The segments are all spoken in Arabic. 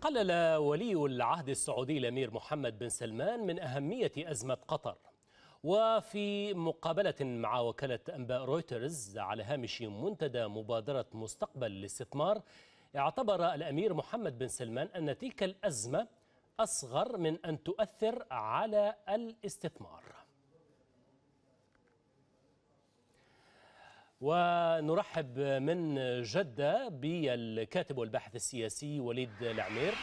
قلل ولي العهد السعودي الامير محمد بن سلمان من اهميه ازمه قطر وفي مقابلة مع وكالة أنباء رويترز على هامش منتدى مبادرة مستقبل الاستثمار اعتبر الأمير محمد بن سلمان أن تلك الأزمة أصغر من أن تؤثر على الاستثمار ونرحب من جدة بالكاتب والباحث السياسي وليد العمير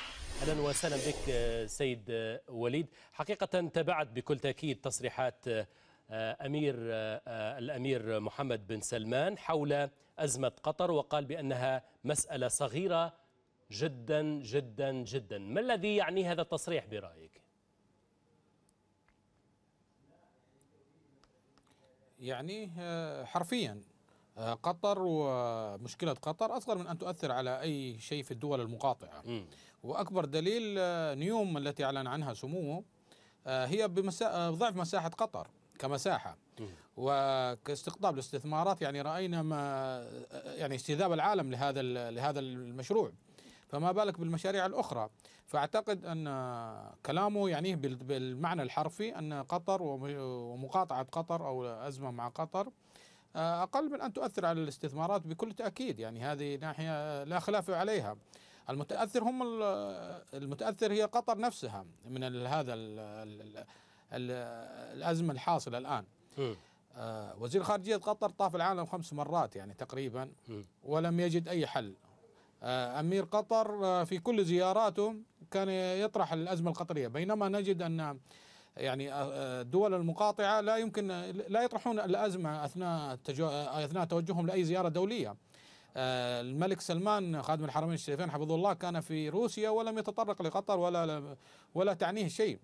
اهلا وسهلا بك سيد وليد حقيقه تبعت بكل تاكيد تصريحات آه، امير آه، الامير محمد بن سلمان حول ازمه قطر وقال بانها مساله صغيره جدا جدا جدا ما الذي يعني هذا التصريح برايك يعني آه، حرفيا قطر ومشكلة قطر أصغر من أن تؤثر على أي شيء في الدول المقاطعة م. وأكبر دليل آه، نيوم التي أعلن عنها سموه آه، هي بمسا... بضعف آه، مساحة قطر كمساحة م. وكاستقطاب الاستثمارات يعني رأينا ما يعني استذاب العالم لهذا لهذا المشروع فما بالك بالمشاريع الأخرى فأعتقد أن كلامه يعنيه بالمعنى الحرفي أن قطر ومقاطعة قطر أو الأزمة مع قطر آه، أقل من أن تؤثر على الاستثمارات بكل تأكيد يعني هذه ناحية لا خلاف عليها المتأثر هم المتأثر هي قطر نفسها من هذا الـ الـ الـ الأزمة الحاصلة الآن آه، وزير خارجية قطر طاف العالم خمس مرات يعني تقريبا ولم يجد أي حل آه، أمير قطر في كل زياراته كان يطرح الأزمة القطرية بينما نجد أن يعني الدول آه، آه، المقاطعة لا يمكن لا يطرحون الأزمة أثناء آه، أثناء توجههم لأي زيارة دولية الملك سلمان خادم الحرمين الشريفين حفظه الله كان في روسيا ولم يتطرق لقطر ولا ولا تعنيه شيء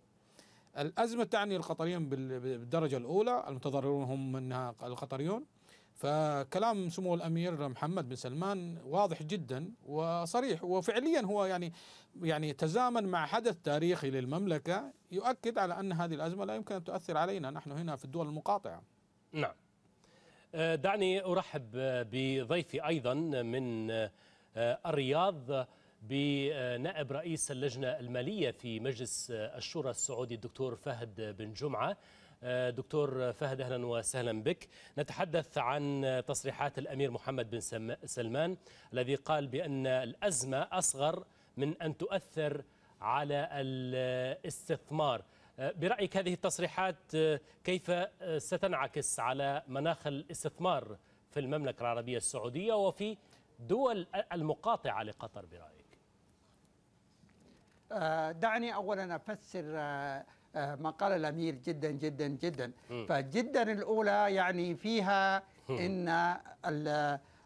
الأزمة تعني القطريين بالدرجة الأولى المتضررون هم منها القطريون فكلام سمو الامير محمد بن سلمان واضح جدا وصريح وفعليا هو يعني يعني تزامن مع حدث تاريخي للمملكة يؤكد على أن هذه الأزمة لا يمكن أن تؤثر علينا نحن هنا في الدول المقاطعة نعم آه، دعني أرحب بضيفي أيضا من آه، الرياض بنائب رئيس اللجنة المالية في مجلس آه، الشورى السعودي الدكتور فهد بن جمعة دكتور فهد اهلا وسهلا بك نتحدث عن تصريحات الامير محمد بن سلمان الذي قال بان الازمه اصغر من أن تؤثر على الاستثمار آه، برأيك هذه التصريحات آه، كيف آه، ستنعكس على مناخ الاستثمار في المملكة العربية السعودية وفي دول المقاطعة لقطر برأيك دعني أولا أفسر ما قال الأمير جدا جدا جدا فجدا الأولى يعني فيها إن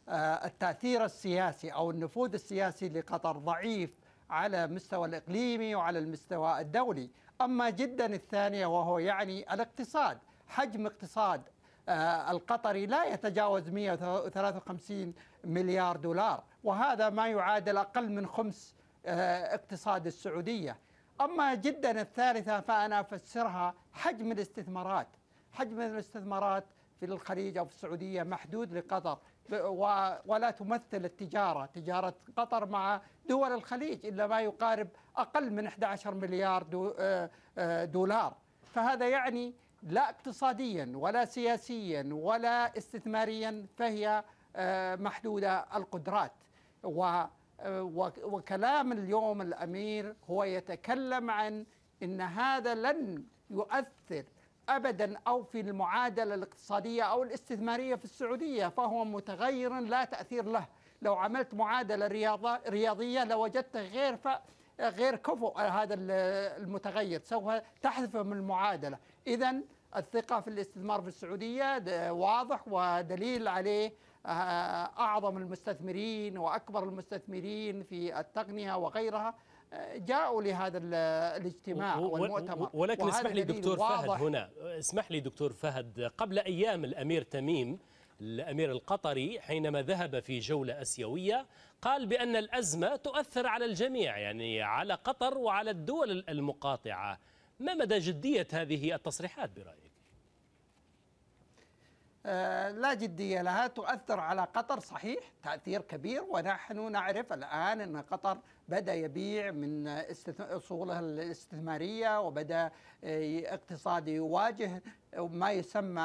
آه، التأثير السياسي أو النفوذ السياسي لقطر ضعيف على المستوى الإقليمي وعلى المستوى الدولي أما جدا الثانية وهو يعني الاقتصاد حجم اقتصاد آه، القطري لا يتجاوز 153 مليار دولار وهذا ما يعادل أقل من خمس آه، اقتصاد السعودية أما جدا الثالثة فأنا أفسرها حجم الاستثمارات حجم الاستثمارات في الخليج أو في السعودية محدود لقطر ولا تمثل التجارة تجارة قطر مع دول الخليج إلا ما يقارب أقل من 11 مليار آه، آه، دولار فهذا يعني لا اقتصاديا ولا سياسيا ولا استثماريا فهي آه، محدودة القدرات وكلام اليوم الأمير هو يتكلم عن أن هذا لن يؤثر ابدا او في المعادله الاقتصاديه او الاستثماريه في السعوديه فهو متغير لا تاثير له لو عملت معادله رياضيه لوجدت غير ف... غير كفؤ هذا المتغير سوف تحذفه من المعادله اذا الثقه في الاستثمار في السعوديه واضح ودليل عليه آه، اعظم المستثمرين واكبر المستثمرين في التقنيه وغيرها جاءوا لهذا الاجتماع والمؤتمر ولكن اسمح لي دكتور فهد هنا اسمح لي دكتور فهد قبل أيام الأمير تميم الأمير القطري حينما ذهب في جولة أسيوية قال بأن الأزمة تؤثر على الجميع يعني على قطر وعلى الدول المقاطعة ما مدى جدية هذه التصريحات برأيك؟ آه، لا جدية لها تؤثر على قطر صحيح تأثير كبير ونحن نعرف الآن أن قطر بدأ يبيع من أصوله الاستثمارية وبدأ آه، اقتصادي يواجه ما يسمى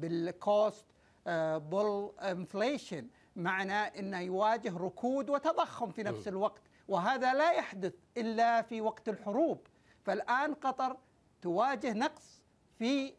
بالكوست بول انفليشن معنى أنه يواجه ركود وتضخم في نفس الوقت وهذا لا يحدث إلا في وقت الحروب فالآن قطر تواجه نقص في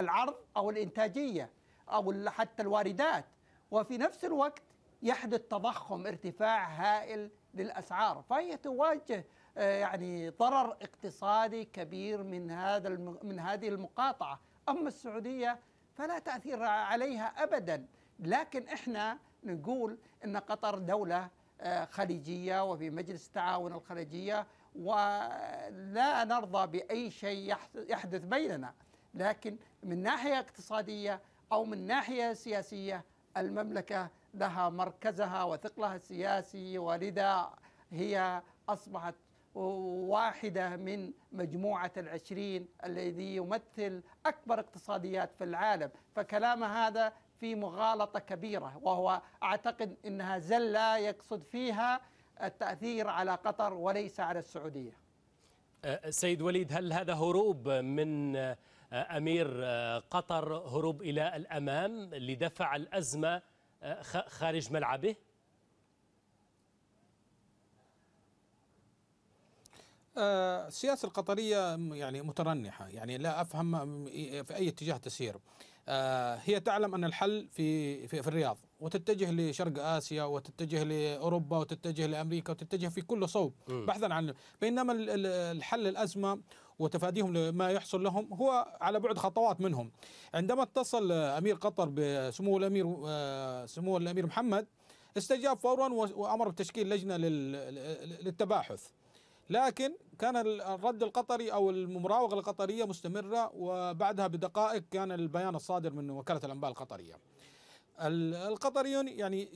العرض أو الإنتاجية أو حتى الواردات وفي نفس الوقت يحدث تضخم ارتفاع هائل للأسعار فهي تواجه آه، يعني ضرر اقتصادي كبير من هذا من هذه المقاطعة أما السعودية فلا تأثير عليها أبدا لكن إحنا نقول أن قطر دولة آه، خليجية وفي مجلس التعاون الخليجية ولا نرضى بأي شيء يحدث بيننا لكن من ناحية اقتصادية أو من ناحية سياسية المملكة لها مركزها وثقلها السياسي ولذا هي أصبحت واحدة من مجموعة العشرين الذي يمثل أكبر اقتصاديات في العالم فكلام هذا في مغالطة كبيرة وهو أعتقد أنها زلة يقصد فيها التأثير على قطر وليس على السعودية سيد وليد هل هذا هروب من آه، أمير آه، قطر هروب إلى الأمام لدفع الأزمة آه، خارج ملعبه؟ السياسة القطرية يعني مترنحة يعني لا أفهم في أي اتجاه تسير هي تعلم أن الحل في, في, في الرياض وتتجه لشرق آسيا وتتجه لأوروبا وتتجه لأمريكا وتتجه في كل صوب بحثا عن بينما الحل الأزمة وتفاديهم لما يحصل لهم هو على بعد خطوات منهم عندما اتصل امير قطر بسمو الامير آه، سمو الامير محمد استجاب فورا وامر بتشكيل لجنه للتباحث لكن كان الرد القطري او المراوغه القطريه مستمره وبعدها بدقائق كان البيان الصادر من وكاله الانباء القطريه القطريون يعني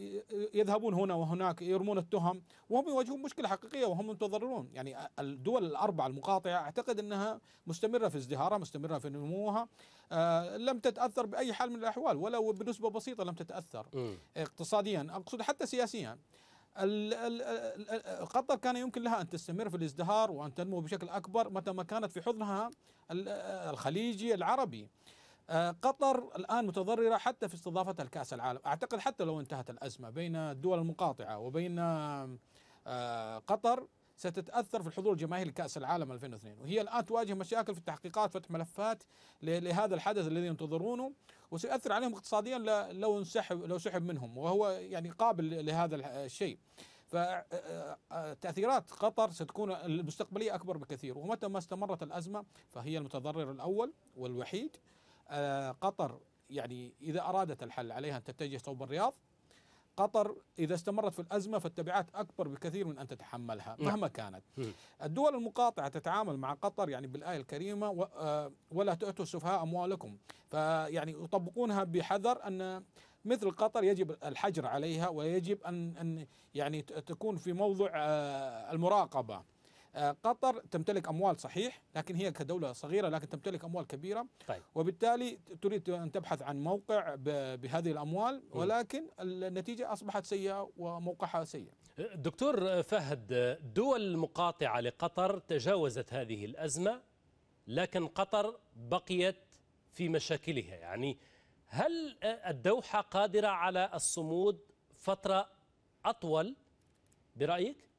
يذهبون هنا وهناك يرمون التهم وهم يواجهون مشكله حقيقيه وهم متضررون يعني الدول الاربعه المقاطعه اعتقد انها مستمره في ازدهارها مستمره في نموها آه لم تتاثر باي حال من الاحوال ولو بنسبه بسيطه لم تتاثر م. اقتصاديا اقصد حتى سياسيا قطر كان يمكن لها ان تستمر في الازدهار وان تنمو بشكل اكبر متى ما كانت في حضنها الخليجي العربي آه، قطر الآن متضررة حتى في استضافتها لكأس العالم أعتقد حتى لو انتهت الأزمة بين الدول المقاطعة وبين آه، قطر ستتاثر في الحضور الجماهيري لكاس العالم 2002 وهي الان تواجه مشاكل في التحقيقات فتح ملفات لهذا الحدث الذي ينتظرونه وسيؤثر عليهم اقتصاديا لو انسحب لو سحب منهم وهو يعني قابل لهذا الشيء فتاثيرات آه، قطر ستكون المستقبليه اكبر بكثير ومتى ما استمرت الازمه فهي المتضرر الاول والوحيد آه، قطر يعني إذا أرادت الحل عليها أن تتجه صوب الرياض قطر إذا استمرت في الأزمة فالتبعات أكبر بكثير من أن تتحملها نعم. مهما كانت الدول المقاطعة تتعامل مع قطر يعني بالآية الكريمة آه، ولا تؤتوا السفهاء أموالكم فيعني يطبقونها بحذر أن مثل قطر يجب الحجر عليها ويجب أن يعني تكون في موضع آه، المراقبة آه، قطر تمتلك اموال صحيح لكن هي كدوله صغيره لكن تمتلك اموال كبيره طيب. وبالتالي تريد ان تبحث عن موقع بهذه الاموال ولكن النتيجه اصبحت سيئه وموقعها سيء. دكتور فهد دول مقاطعه لقطر تجاوزت هذه الازمه لكن قطر بقيت في مشاكلها يعني هل الدوحه قادره على الصمود فتره اطول برايك؟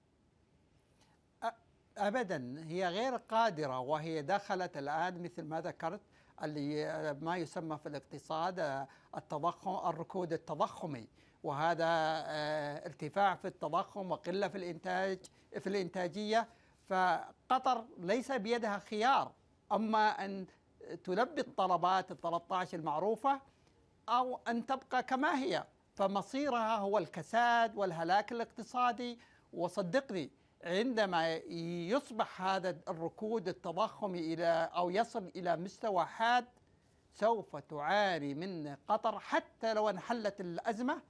ابدا هي غير قادره وهي دخلت الان مثل ما ذكرت اللي ما يسمى في الاقتصاد آه، التضخم الركود التضخمي وهذا آه، ارتفاع في التضخم وقله في الانتاج في الانتاجيه فقطر ليس بيدها خيار اما ان تلبي الطلبات ال 13 المعروفه او ان تبقى كما هي فمصيرها هو الكساد والهلاك الاقتصادي وصدقني عندما يصبح هذا الركود التضخمي إلى أو يصل إلى مستوى حاد سوف تعاني من قطر حتى لو انحلت الأزمة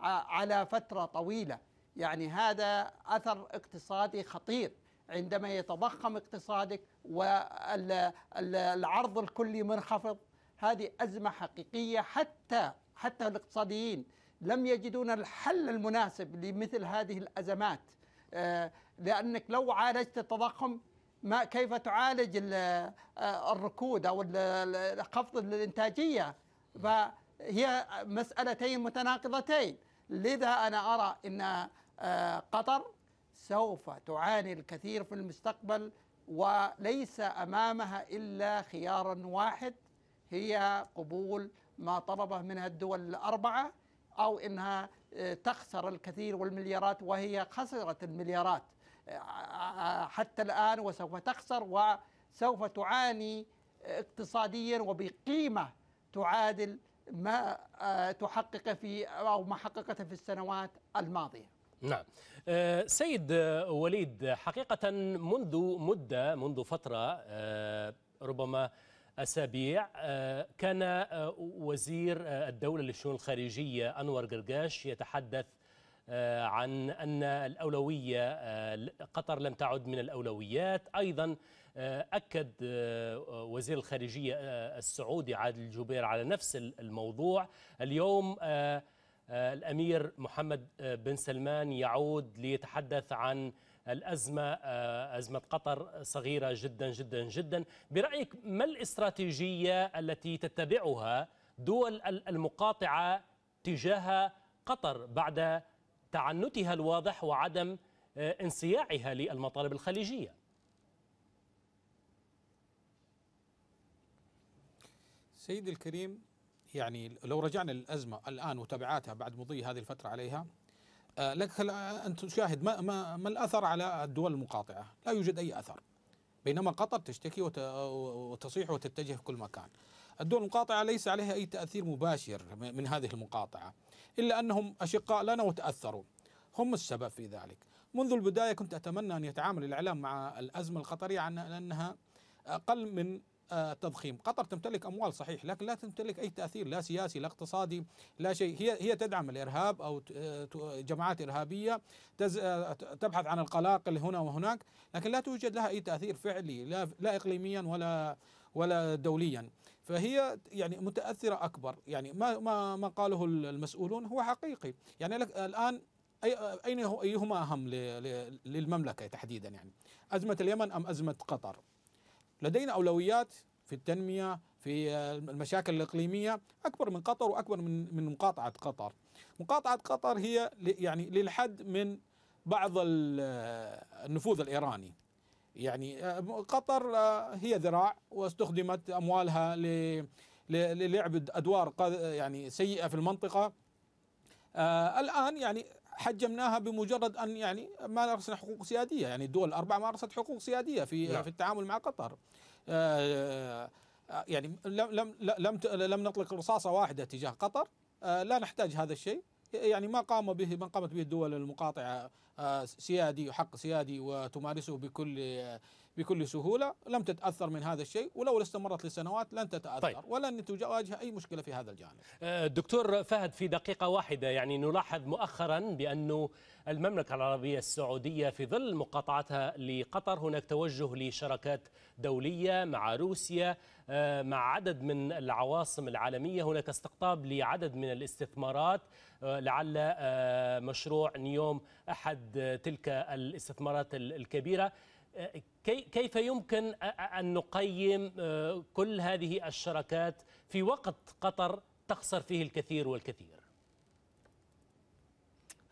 على فترة طويلة يعني هذا أثر اقتصادي خطير عندما يتضخم اقتصادك والعرض الكلي منخفض هذه أزمة حقيقية حتى حتى الاقتصاديين لم يجدون الحل المناسب لمثل هذه الازمات آه، لانك لو عالجت التضخم ما كيف تعالج آه، الركود او خفض الانتاجيه فهي مسالتين متناقضتين لذا انا ارى ان آه، قطر سوف تعاني الكثير في المستقبل وليس امامها الا خيار واحد هي قبول ما طلبه منها الدول الاربعه أو أنها آه، تخسر الكثير والمليارات وهي خسرت المليارات آه، حتى الآن وسوف تخسر وسوف تعاني اقتصاديا وبقيمة تعادل ما آه، تحقق في أو ما حققته في السنوات الماضية نعم سيد وليد حقيقة منذ مدة منذ فترة ربما أسابيع آه، كان آه، وزير آه، الدولة للشؤون الخارجية أنور قرقاش يتحدث عن أن الأولوية قطر لم تعد من الأولويات أيضا أكد وزير الخارجية السعودي عادل الجبير على نفس الموضوع اليوم الأمير محمد بن سلمان يعود ليتحدث عن الأزمة آه، أزمة قطر صغيرة جدا جدا جدا برأيك ما الاستراتيجية التي تتبعها دول المقاطعة تجاه قطر بعد تعنتها الواضح وعدم آه، انصياعها للمطالب الخليجيه سيدي الكريم يعني لو رجعنا للأزمة الآن وتبعاتها بعد مضي هذه الفترة عليها آه، لك آه، أن تشاهد ما, ما, ما الأثر على الدول المقاطعة لا يوجد أي أثر بينما قطر تشتكي وتصيح وتتجه في كل مكان الدول المقاطعة ليس عليها أي تأثير مباشر من هذه المقاطعة إلا أنهم أشقاء لنا وتأثروا هم السبب في ذلك منذ البداية كنت أتمنى أن يتعامل الإعلام مع الأزمة القطرية عن أنها أقل من التضخيم آه، قطر تمتلك أموال صحيح لكن لا تمتلك أي تأثير لا سياسي لا اقتصادي لا شيء هي هي تدعم الإرهاب أو آه، آه، جماعات إرهابية تبحث عن القلاقل هنا وهناك لكن لا توجد لها أي تأثير فعلي لا, لا إقليميا ولا ولا دوليا فهي يعني متاثره اكبر يعني ما ما ما قاله المسؤولون هو حقيقي يعني لك الان اي اين ايهما اهم للمملكه تحديدا يعني ازمه اليمن ام ازمه قطر لدينا أولويات في التنمية في المشاكل الإقليمية أكبر من قطر وأكبر من من مقاطعة قطر مقاطعة قطر هي يعني للحد من بعض النفوذ الإيراني يعني آه، قطر آه، هي ذراع واستخدمت أموالها للعب أدوار يعني سيئة في المنطقة آه، الآن يعني حجمناها بمجرد ان يعني ما مارسنا حقوق سياديه يعني الدول الاربعه مارست حقوق سياديه في لا. نعم. في التعامل مع قطر آه، يعني لم لم لم لم نطلق رصاصه واحده تجاه قطر آه، لا نحتاج هذا الشيء يعني ما قام به ما قامت به الدول المقاطعه آه، سيادي وحق سيادي وتمارسه بكل بكل سهوله لم تتاثر من هذا الشيء ولو استمرت لسنوات لن تتاثر طيب. ولن تواجه اي مشكله في هذا الجانب. آه، دكتور فهد في دقيقه واحده يعني نلاحظ مؤخرا بانه المملكه العربيه السعوديه في ظل مقاطعتها لقطر هناك توجه لشراكات دوليه مع روسيا آه، مع عدد من العواصم العالميه هناك استقطاب لعدد من الاستثمارات آه، لعل مشروع نيوم احد تلك الاستثمارات الكبيره كيف يمكن أن نقيم آه، كل هذه الشراكات في وقت قطر تخسر فيه الكثير والكثير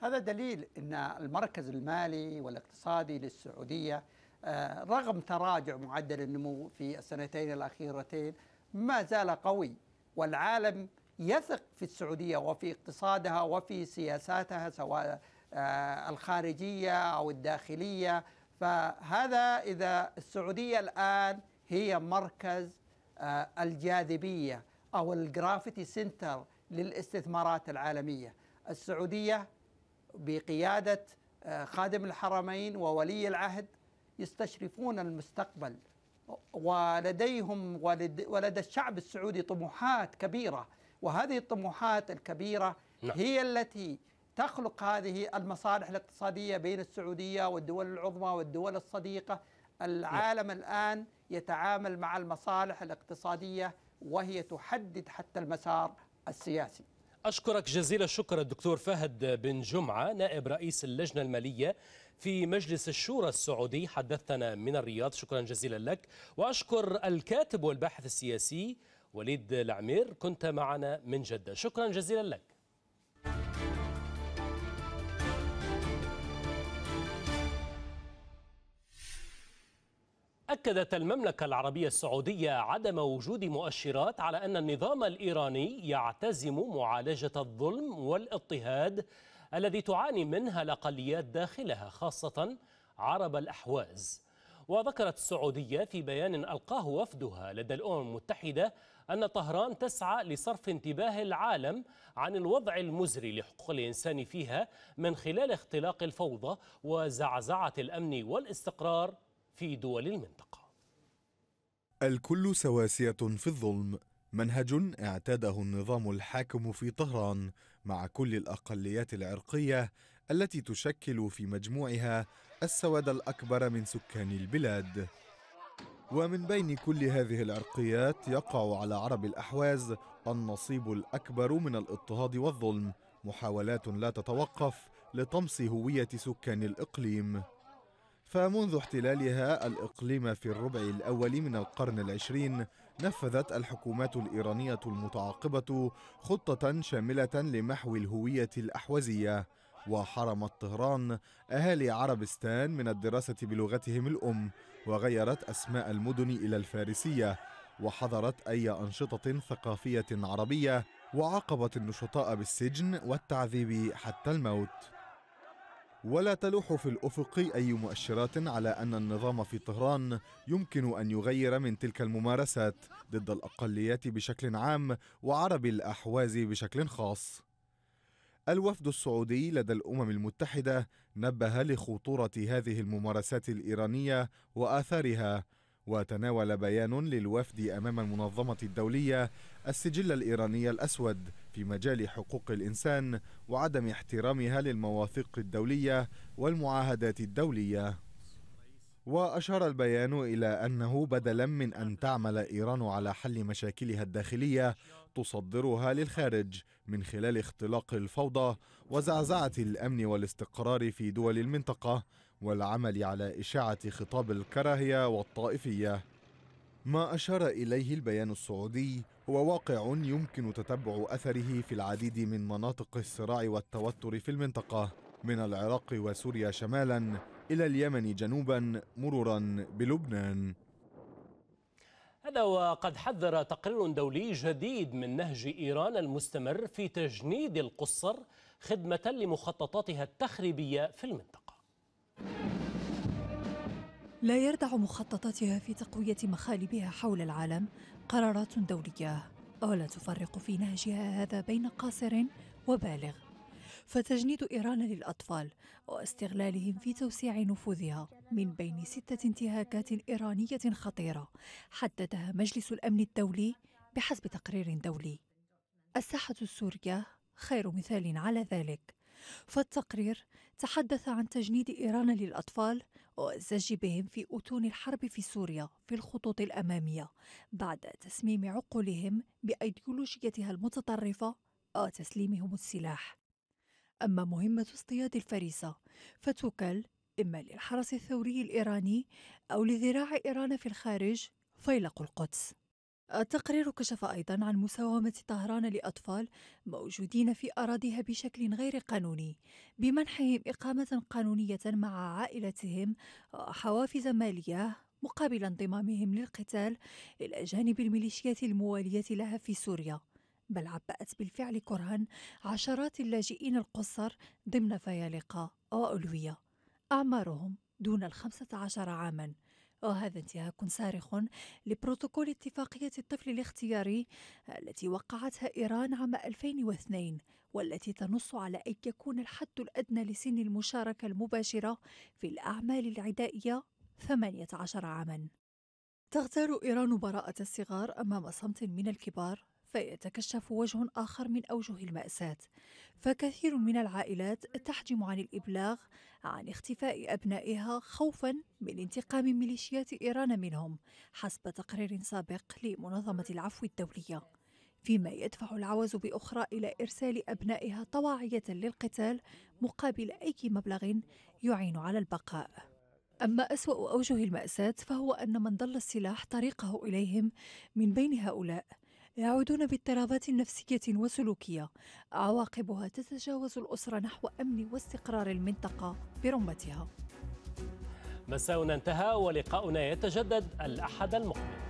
هذا دليل أن المركز المالي والاقتصادي للسعودية آه، رغم تراجع معدل النمو في السنتين الأخيرتين ما زال قوي والعالم يثق في السعودية وفي اقتصادها وفي سياساتها سواء آه، الخارجية أو الداخلية فهذا إذا السعودية الآن هي مركز آه، الجاذبية أو الجرافيتي سنتر للاستثمارات العالمية السعودية بقيادة آه، خادم الحرمين وولي العهد يستشرفون المستقبل ولديهم ولدى الشعب السعودي طموحات كبيرة وهذه الطموحات الكبيرة لا. نعم. هي التي تخلق هذه المصالح الاقتصاديه بين السعوديه والدول العظمى والدول الصديقه العالم نعم. الان يتعامل مع المصالح الاقتصاديه وهي تحدد حتى المسار السياسي أشكرك جزيل الشكر الدكتور فهد بن جمعة نائب رئيس اللجنة المالية في مجلس الشورى السعودي حدثنا من الرياض شكرا جزيلا لك وأشكر الكاتب والباحث السياسي وليد العمير كنت معنا من جدة شكرا جزيلا لك أكدت المملكة العربية السعودية عدم وجود مؤشرات على أن النظام الإيراني يعتزم معالجة الظلم والاضطهاد الذي تعاني منها الأقليات داخلها خاصة عرب الأحواز وذكرت السعودية في بيان ألقاه وفدها لدى الأمم المتحدة أن طهران تسعى لصرف انتباه العالم عن الوضع المزري لحقوق الإنسان فيها من خلال اختلاق الفوضى وزعزعة الأمن والاستقرار في دول المنطقة الكل سواسية في الظلم منهج اعتاده النظام الحاكم في طهران مع كل الأقليات العرقية التي تشكل في مجموعها السواد الأكبر من سكان البلاد ومن بين كل هذه العرقيات يقع على عرب الأحواز النصيب الأكبر من الاضطهاد والظلم محاولات لا تتوقف لطمس هوية سكان الإقليم فمنذ احتلالها الإقليم في الربع الأول من القرن العشرين نفذت الحكومات الإيرانية المتعاقبة خطة شاملة لمحو الهوية الأحوزية وحرمت طهران أهالي عربستان من الدراسة بلغتهم الأم وغيرت أسماء المدن إلى الفارسية وحظرت أي أنشطة ثقافية عربية وعاقبت النشطاء بالسجن والتعذيب حتى الموت ولا تلوح في الافق اي مؤشرات على ان النظام في طهران يمكن ان يغير من تلك الممارسات ضد الاقليات بشكل عام وعرب الاحواز بشكل خاص الوفد السعودي لدى الامم المتحده نبه لخطوره هذه الممارسات الايرانيه واثارها وتناول بيان للوفد أمام المنظمة الدولية السجل الإيراني الأسود في مجال حقوق الإنسان وعدم احترامها للمواثيق الدولية والمعاهدات الدولية وأشار البيان إلى أنه بدلا من أن تعمل إيران على حل مشاكلها الداخلية تصدرها للخارج من خلال اختلاق الفوضى وزعزعة الأمن والاستقرار في دول المنطقة والعمل على إشاعة خطاب الكراهية والطائفية. ما أشار إليه البيان السعودي هو واقع يمكن تتبع أثره في العديد من مناطق الصراع والتوتر في المنطقة من العراق وسوريا شمالا إلى اليمن جنوبا مرورا بلبنان هذا وقد حذر تقرير دولي جديد من نهج إيران المستمر في تجنيد القصر خدمة لمخططاتها التخريبية في المنطقة لا يردع مخططاتها في تقوية مخالبها حول العالم قرارات دولية ولا تفرق في نهجها هذا بين قاصر وبالغ فتجنيد إيران للأطفال واستغلالهم في توسيع نفوذها من بين ستة انتهاكات إيرانية خطيرة حددها مجلس الأمن الدولي بحسب تقرير دولي الساحة السورية خير مثال على ذلك فالتقرير تحدث عن تجنيد إيران للأطفال والزج بهم في أتون الحرب في سوريا في الخطوط الأمامية بعد تسميم عقولهم بأيديولوجيتها المتطرفة وتسليمهم السلاح أما مهمة اصطياد الفريسة فتوكل إما للحرس الثوري الإيراني أو لذراع إيران في الخارج فيلق القدس التقرير كشف أيضا عن مساومة طهران لأطفال موجودين في أراضيها بشكل غير قانوني بمنحهم إقامة قانونية مع عائلتهم وحوافز مالية مقابل انضمامهم للقتال إلى جانب الميليشيات الموالية لها في سوريا بل عبأت بالفعل كرها عشرات اللاجئين القصر ضمن فيالقة وألوية أعمارهم دون الخمسة عشر عاماً وهذا انتهاك صارخ لبروتوكول اتفاقية الطفل الاختياري التي وقعتها إيران عام 2002 والتي تنص على أن يكون الحد الأدنى لسن المشاركة المباشرة في الأعمال العدائية 18 عاماً. تغتار إيران براءة الصغار أمام صمت من الكبار فيتكشف وجه آخر من أوجه المأساة فكثير من العائلات تحجم عن الإبلاغ عن اختفاء أبنائها خوفا من انتقام ميليشيات إيران منهم حسب تقرير سابق لمنظمة العفو الدولية فيما يدفع العوز بأخرى إلى إرسال أبنائها طواعية للقتال مقابل أي مبلغ يعين على البقاء أما أسوأ أوجه المأساة فهو أن من ضل السلاح طريقه إليهم من بين هؤلاء يعودون باضطرابات نفسية وسلوكية عواقبها تتجاوز الأسرة نحو أمن واستقرار المنطقة برمتها مساؤنا انتهى ولقاؤنا يتجدد الأحد المقبل